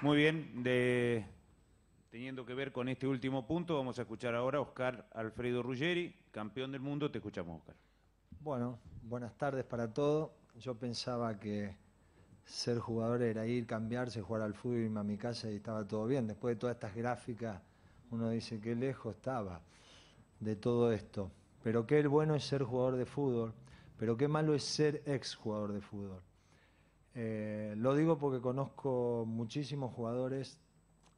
Muy bien, de, teniendo que ver con este último punto, vamos a escuchar ahora a Oscar Alfredo Ruggeri, campeón del mundo. Te escuchamos, Oscar. Bueno, buenas tardes para todos. Yo pensaba que ser jugador era ir, cambiarse, jugar al fútbol, irme a mi casa y estaba todo bien. Después de todas estas gráficas, uno dice que lejos estaba de todo esto. Pero qué bueno es ser jugador de fútbol, pero qué malo es ser exjugador de fútbol. Eh, lo digo porque conozco muchísimos jugadores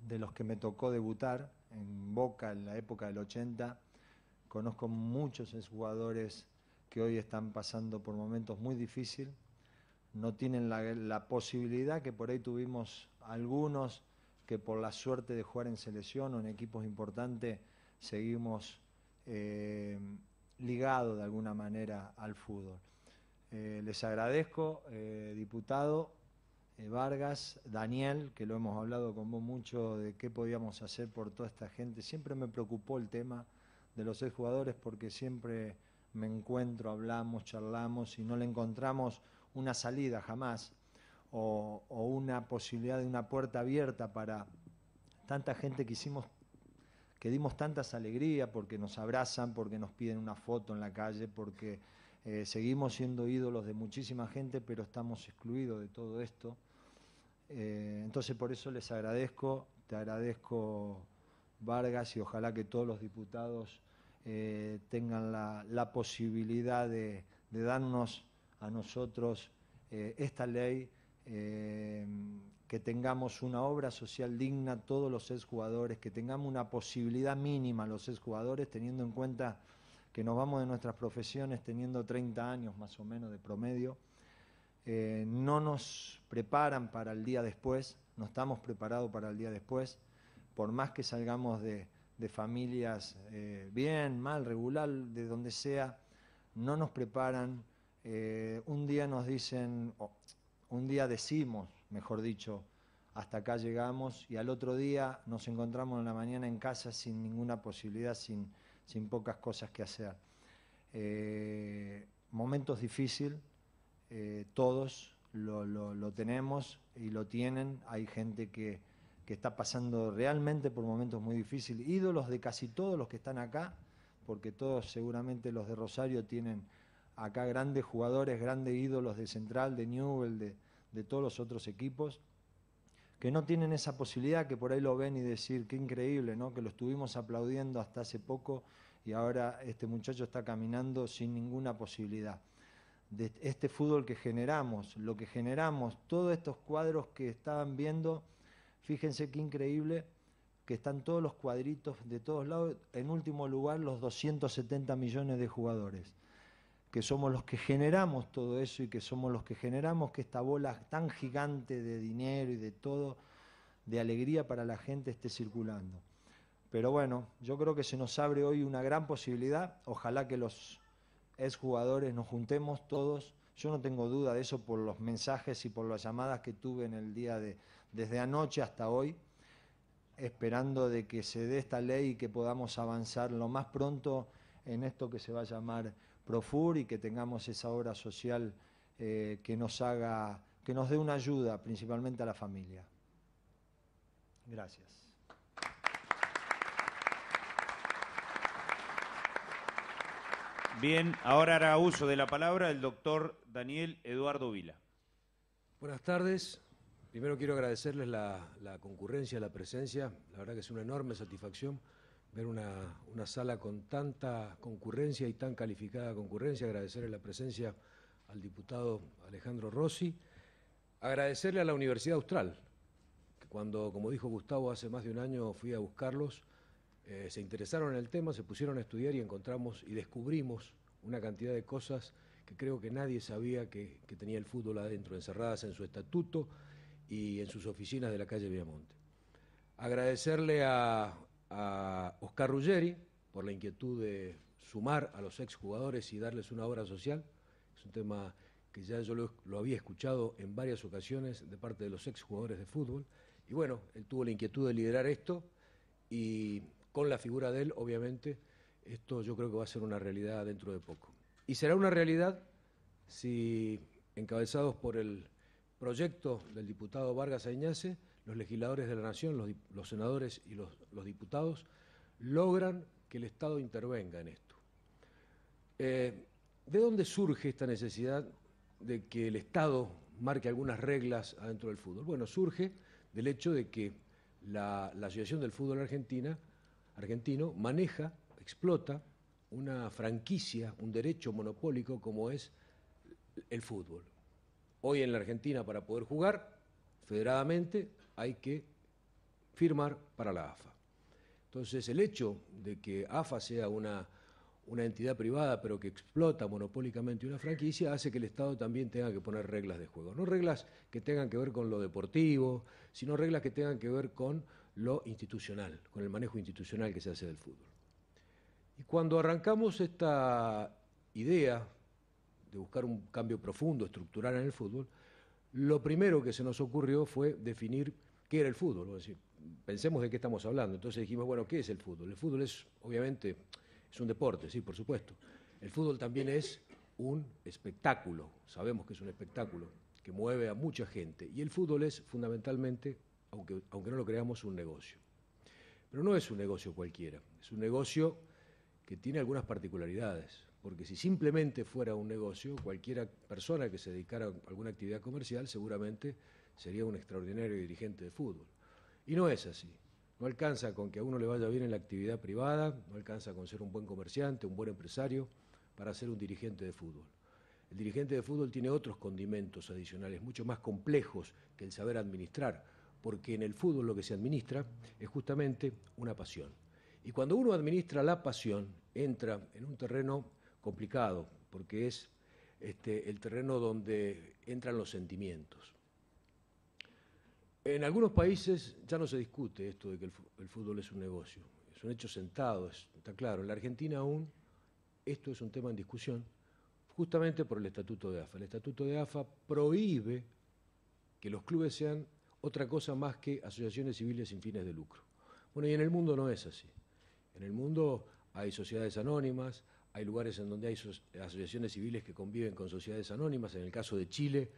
de los que me tocó debutar en Boca en la época del 80. Conozco muchos jugadores que hoy están pasando por momentos muy difíciles. No tienen la, posibilidad que por ahí tuvimos algunos que por la suerte de jugar en selección o en equipos importantes seguimos eh, ligados de alguna manera al fútbol. Eh, les agradezco, eh, diputado eh, Vargas, Daniel, que lo hemos hablado con vos mucho de qué podíamos hacer por toda esta gente. Siempre me preocupó el tema de los seis jugadores porque siempre me encuentro, hablamos, charlamos y no le encontramos una salida jamás o, o una posibilidad de una puerta abierta para tanta gente que hicimos que dimos tantas alegrías porque nos abrazan, porque nos piden una foto en la calle, porque eh, seguimos siendo ídolos de muchísima gente, pero estamos excluidos de todo esto. Eh, entonces, por eso les agradezco, te agradezco, Vargas, y ojalá que todos los diputados eh, tengan la, posibilidad de, darnos a nosotros esta ley, que tengamos una obra social digna todos los exjugadores, que tengamos una posibilidad mínima los exjugadores, teniendo en cuenta nos vamos de nuestras profesiones teniendo 30 años más o menos de promedio, eh, no nos preparan para el día después, no estamos preparados para el día después, por más que salgamos de, familias eh, bien, mal, regular, de donde sea, no nos preparan. Eh, un día nos dicen, un día decimos, mejor dicho, hasta acá llegamos y al otro día nos encontramos en la mañana en casa sin ninguna posibilidad, sin sin pocas cosas que hacer. Eh, momentos difíciles, eh, todos lo, tenemos y lo tienen. Hay gente que, está pasando realmente por momentos muy difíciles, ídolos de casi todos los que están acá, porque todos seguramente los de Rosario tienen acá grandes jugadores, grandes ídolos de Central, de Newell, de todos los otros equipos que no tienen esa posibilidad, que por ahí lo ven y decir, qué increíble, ¿no? que lo estuvimos aplaudiendo hasta hace poco y ahora este muchacho está caminando sin ninguna posibilidad. De este fútbol que generamos, lo que generamos, todos estos cuadros que estaban viendo, fíjense qué increíble que están todos los cuadritos de todos lados, en último lugar los 270 millones de jugadores que somos los que generamos todo eso y que somos los que generamos que esta bola tan gigante de dinero y de todo, de alegría para la gente esté circulando. Pero bueno, yo creo que se nos abre hoy una gran posibilidad. Ojalá que los exjugadores nos juntemos todos. Yo no tengo duda de eso por los mensajes y por las llamadas que tuve en el día de, desde anoche hasta hoy, esperando de que se dé esta ley y que podamos avanzar lo más pronto en esto que se va a llamar Profur y que tengamos esa obra social eh, que nos haga, que nos dé una ayuda principalmente a la familia. Gracias. Bien, ahora hará uso de la palabra el doctor Daniel Eduardo Vila. Buenas tardes. Primero quiero agradecerles la concurrencia, la presencia. La verdad que es una enorme satisfacción ver una, una, sala con tanta concurrencia y tan calificada concurrencia, agradecerle la presencia al diputado Alejandro Rossi, agradecerle a la Universidad Austral, que cuando, como dijo Gustavo, hace más de un año fui a buscarlos, eh, se interesaron en el tema, se pusieron a estudiar y encontramos y descubrimos una cantidad de cosas que creo que nadie sabía que, que tenía el fútbol adentro, encerradas en su estatuto y en sus oficinas de la calle Viamonte. Agradecerle a a Oscar Ruggeri por la inquietud de sumar a los exjugadores y darles una obra social. Es un tema que ya yo lo, había escuchado en varias ocasiones de parte de los exjugadores de fútbol. Y bueno, él tuvo la inquietud de liderar esto y con la figura de él, obviamente, esto yo creo que va a ser una realidad dentro de poco. Y será una realidad si, encabezados por el proyecto del diputado Vargas Añase, los legisladores de la Nación, los, senadores y los, diputados, logran que el Estado intervenga en esto. Eh, ¿De dónde surge esta necesidad de que el Estado marque algunas reglas adentro del fútbol? Bueno, surge del hecho de que la, Asociación del Fútbol argentino maneja, explota una franquicia, un derecho monopólico como es el fútbol. Hoy en la Argentina para poder jugar federadamente hay que firmar para la AFA. Entonces, el hecho de que AFA sea una, una entidad privada, pero que explota monopólicamente una franquicia, hace que el Estado también tenga que poner reglas de juego. No reglas que tengan que ver con lo deportivo, sino reglas que tengan que ver con lo institucional, con el manejo institucional que se hace del fútbol. Y cuando arrancamos esta idea de buscar un cambio profundo, estructural en el fútbol, lo primero que se nos ocurrió fue definir ¿Qué era el fútbol? pensemos de qué estamos hablando. Entonces dijimos, bueno, ¿qué es el fútbol? El fútbol es, obviamente, es un deporte, sí, por supuesto. El fútbol también es un espectáculo, sabemos que es un espectáculo que mueve a mucha gente. Y el fútbol es fundamentalmente, aunque, aunque no lo creamos, un negocio. Pero no es un negocio cualquiera, es un negocio que tiene algunas particularidades, porque si simplemente fuera un negocio, cualquier persona que se dedicara a alguna actividad comercial seguramente sería un extraordinario dirigente de fútbol. Y no es así. No alcanza con que a uno le vaya bien en la actividad privada, no alcanza con ser un buen comerciante, un buen empresario, para ser un dirigente de fútbol. El dirigente de fútbol tiene otros condimentos adicionales, mucho más complejos que el saber administrar, porque en el fútbol lo que se administra es justamente una pasión. Y cuando uno administra la pasión, entra en un terreno complicado, porque es este, el terreno donde entran los sentimientos. En algunos países ya no se discute esto de que el fútbol es un negocio, es un hecho sentado, está claro. En la Argentina aún esto es un tema en discusión, justamente por el estatuto de AFA. El estatuto de AFA prohíbe que los clubes sean otra cosa más que asociaciones civiles sin fines de lucro. Bueno, y en el mundo no es así. En el mundo hay sociedades anónimas, hay lugares en donde hay asociaciones civiles que conviven con sociedades anónimas. En el caso de Chile,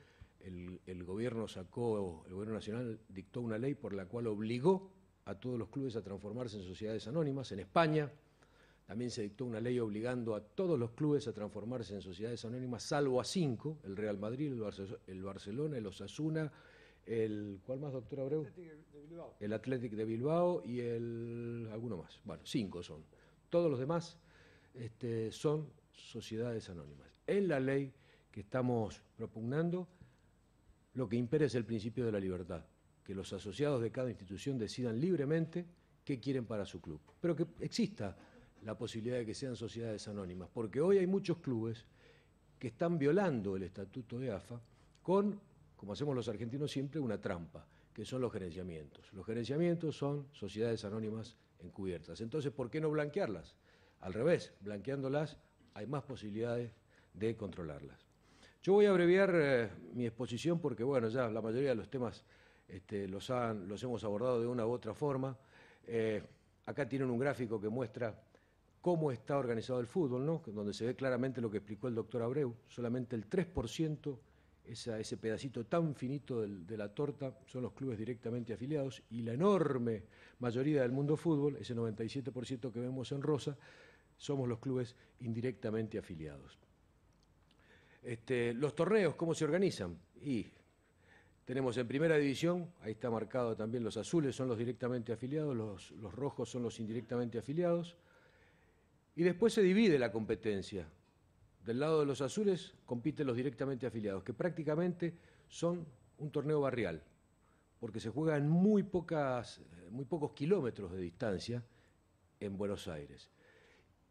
el, gobierno sacó, el gobierno nacional dictó una ley por la cual obligó a todos los clubes a transformarse en sociedades anónimas. En España también se dictó una ley obligando a todos los clubes a transformarse en sociedades anónimas, salvo a cinco, el Real Madrid, el, Barcelona, el Osasuna, el ¿cuál más, doctor Abreu? de Bilbao. El Athletic de Bilbao y el alguno más. Bueno, cinco son. Todos los demás este, son sociedades anónimas. En la ley que estamos propugnando lo que impere es el principio de la libertad, que los asociados de cada institución decidan libremente qué quieren para su club, pero que exista la posibilidad de que sean sociedades anónimas, porque hoy hay muchos clubes que están violando el estatuto de AFA con, como hacemos los argentinos siempre, una trampa, que son los gerenciamientos. Los gerenciamientos son sociedades anónimas encubiertas. Entonces, ¿por qué no blanquearlas? Al revés, blanqueándolas hay más posibilidades de controlarlas. Yo voy a abreviar eh, mi exposición porque, bueno, ya la mayoría de los temas este, los, han, los, hemos abordado de una u otra forma. Eh, acá tienen un gráfico que muestra cómo está organizado el fútbol, ¿no? donde se ve claramente lo que explicó el doctor Abreu, solamente el 3%, ese pedacito tan finito de la torta, son los clubes directamente afiliados, y la enorme mayoría del mundo fútbol, ese 97% que vemos en rosa, somos los clubes indirectamente afiliados. Este, los torneos, ¿cómo se organizan? Y tenemos en primera división, ahí está marcado también los azules, son los directamente afiliados, los, rojos son los indirectamente afiliados. Y después se divide la competencia. Del lado de los azules compiten los directamente afiliados, que prácticamente son un torneo barrial, porque se juega en muy, pocas, muy pocos kilómetros de distancia en Buenos Aires.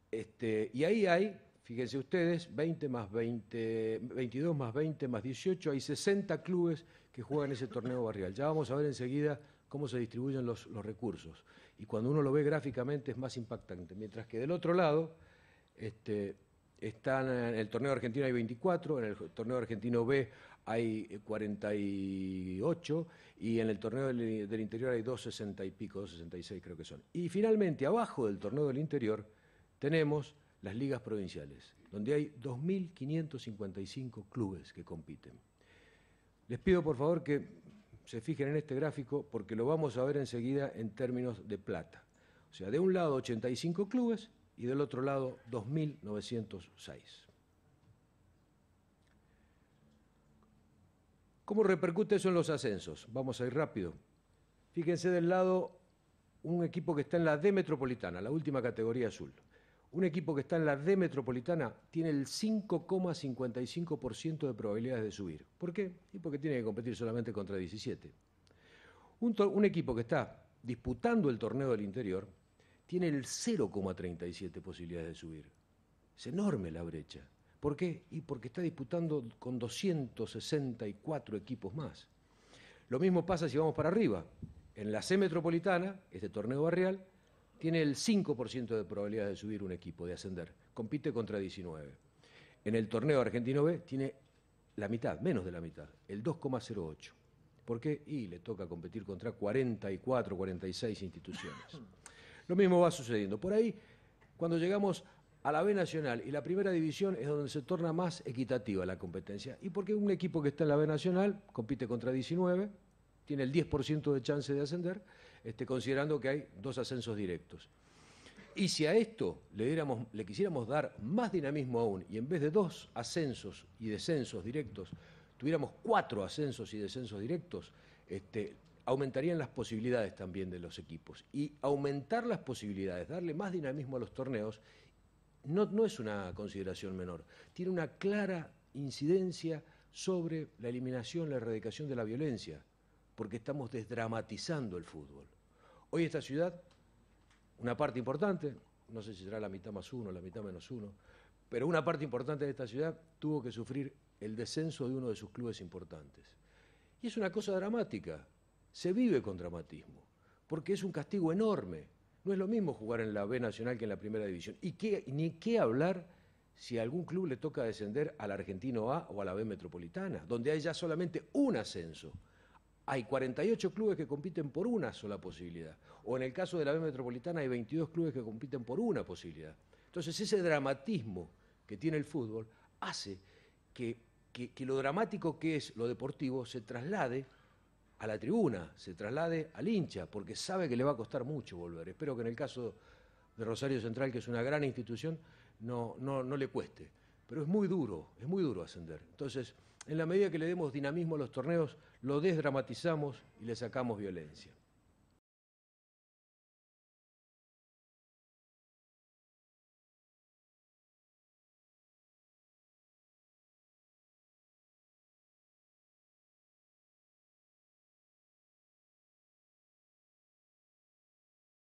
Este, y ahí hay Fíjense ustedes, 20 20, 22 más 20 más 18, hay 60 clubes que juegan ese torneo barrial. Ya vamos a ver enseguida cómo se distribuyen los, recursos. Y cuando uno lo ve gráficamente es más impactante. Mientras que del otro lado, este, están en el torneo argentino hay 24, en el torneo argentino B hay 48 y en el torneo del, del interior hay 260 y pico, 266 creo que son. Y finalmente, abajo del torneo del interior, tenemos las ligas provinciales, donde hay 2.555 clubes que compiten. Les pido por favor que se fijen en este gráfico porque lo vamos a ver enseguida en términos de plata. O sea, de un lado 85 clubes y del otro lado 2.906. ¿Cómo repercute eso en los ascensos? Vamos a ir rápido. Fíjense del lado un equipo que está en la D Metropolitana, la última categoría azul. Un equipo que está en la D metropolitana tiene el 5,55% de probabilidades de subir. ¿Por qué? Y porque tiene que competir solamente contra 17. Un, equipo que está disputando el torneo del interior tiene el 0,37 posibilidades de subir. Es enorme la brecha. ¿Por qué? Y porque está disputando con 264 equipos más. Lo mismo pasa si vamos para arriba. En la C metropolitana, este torneo barrial, tiene el 5% de probabilidad de subir un equipo, de ascender. Compite contra 19. En el torneo argentino B tiene la mitad, menos de la mitad, el 2,08. ¿Por qué? Y le toca competir contra 44, 46 instituciones. Lo mismo va sucediendo. Por ahí, cuando llegamos a la B Nacional y la primera división es donde se torna más equitativa la competencia. Y porque un equipo que está en la B Nacional compite contra 19, tiene el 10% de chance de ascender este, considerando que hay dos ascensos directos. Y si a esto le, diéramos, le quisiéramos dar más dinamismo aún, y en vez de dos ascensos y descensos directos, tuviéramos cuatro ascensos y descensos directos, este, aumentarían las posibilidades también de los equipos. Y aumentar las posibilidades, darle más dinamismo a los torneos, no, no es una consideración menor. Tiene una clara incidencia sobre la eliminación, la erradicación de la violencia porque estamos desdramatizando el fútbol. Hoy esta ciudad, una parte importante, no sé si será la mitad más uno, la mitad menos uno, pero una parte importante de esta ciudad tuvo que sufrir el descenso de uno de sus clubes importantes. Y es una cosa dramática, se vive con dramatismo, porque es un castigo enorme. No es lo mismo jugar en la B Nacional que en la Primera División. Y ni qué hablar si a algún club le toca descender al Argentino A o a la B Metropolitana, donde hay ya solamente un ascenso hay 48 clubes que compiten por una sola posibilidad. O en el caso de la B Metropolitana hay 22 clubes que compiten por una posibilidad. Entonces ese dramatismo que tiene el fútbol hace que, que lo dramático que es lo deportivo se traslade a la tribuna, se traslade al hincha, porque sabe que le va a costar mucho volver. Espero que en el caso de Rosario Central, que es una gran institución, no, no, no le cueste pero es muy duro, es muy duro ascender. Entonces, en la medida que le demos dinamismo a los torneos, lo desdramatizamos y le sacamos violencia.